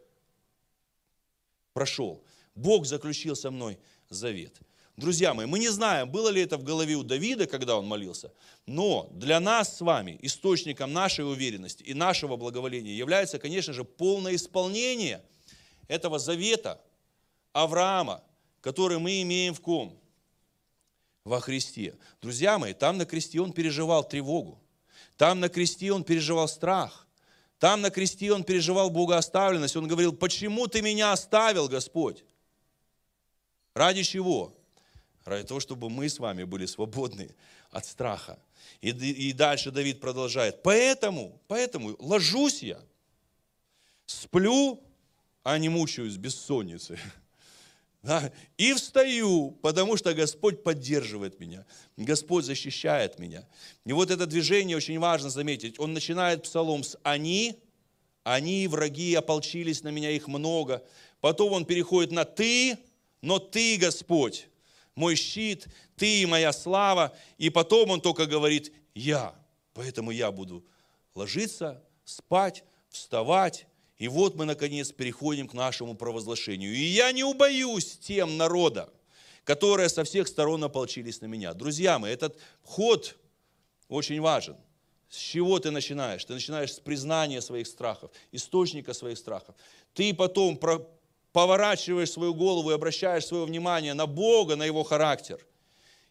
прошел. Бог заключил со мной завет. Друзья мои, мы не знаем, было ли это в голове у Давида, когда он молился, но для нас с вами источником нашей уверенности и нашего благоволения является, конечно же, полное исполнение этого завета Авраама, который мы имеем в ком? Во Христе. Друзья мои, там на кресте он переживал тревогу. Там на кресте он переживал страх. Там на кресте он переживал богооставленность. Он говорил, почему ты меня оставил, Господь? Ради чего? Ради того, чтобы мы с вами были свободны от страха. И, и дальше Давид продолжает. Поэтому, поэтому ложусь я, сплю, а не мучаюсь бессонницей. Да? И встаю, потому что Господь поддерживает меня, Господь защищает меня. И вот это движение очень важно заметить. Он начинает псалом с «они», «они, враги, ополчились на меня, их много». Потом он переходит на «ты», но «ты, Господь, мой щит, ты моя слава». И потом он только говорит «я». Поэтому я буду ложиться, спать, вставать, и вот мы, наконец, переходим к нашему провозглашению. И я не убоюсь тем народа, которые со всех сторон ополчились на меня. Друзья мои, этот ход очень важен. С чего ты начинаешь? Ты начинаешь с признания своих страхов, источника своих страхов. Ты потом поворачиваешь свою голову и обращаешь свое внимание на Бога, на Его характер.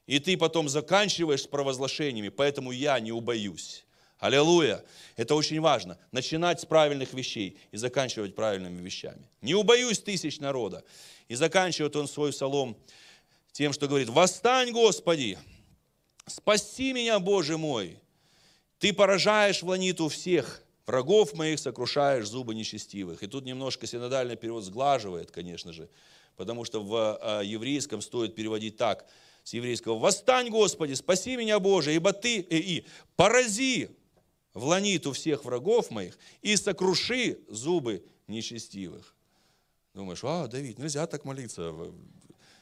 И ты потом заканчиваешь с провозглашениями, поэтому я не убоюсь. Аллилуйя! Это очень важно. Начинать с правильных вещей и заканчивать правильными вещами. Не убоюсь тысяч народа. И заканчивает он свой псалом тем, что говорит, «Восстань, Господи! Спаси меня, Боже мой! Ты поражаешь в всех, врагов моих сокрушаешь зубы нечестивых». И тут немножко синодальный перевод сглаживает, конечно же, потому что в э, еврейском стоит переводить так, с еврейского «Восстань, Господи, спаси меня, Боже, ибо Ты и, э, и порази вланит у всех врагов моих и сокруши зубы нечестивых. Думаешь, а, Давид, нельзя так молиться.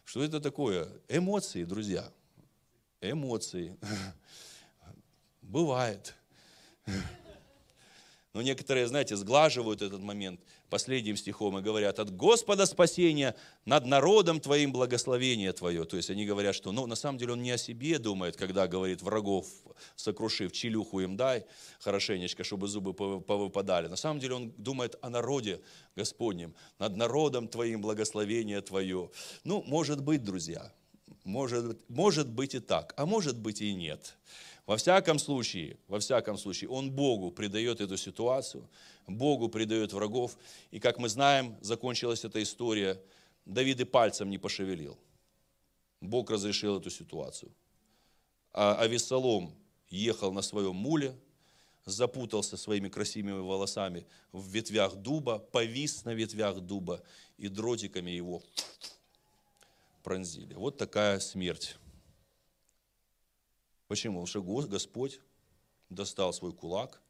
Что это такое? Эмоции, друзья. Эмоции. *laughs* Бывает. *laughs* Но некоторые, знаете, сглаживают этот момент – последним стихом и говорят, от Господа спасения, над народом твоим благословение твое. То есть они говорят, что ну, на самом деле он не о себе думает, когда говорит врагов, сокрушив, челюху им дай хорошенечко, чтобы зубы повыпадали. На самом деле он думает о народе Господнем, над народом твоим благословение твое. Ну, может быть, друзья, может, может быть и так, а может быть и нет. Во всяком случае, во всяком случае, он Богу придает эту ситуацию, Богу придает врагов. И как мы знаем, закончилась эта история, Давид и пальцем не пошевелил. Бог разрешил эту ситуацию. А Авесолом ехал на своем муле, запутался своими красивыми волосами в ветвях дуба, повис на ветвях дуба, и дротиками его пронзили. Вот такая смерть. Почему? Потому что Господь достал свой кулак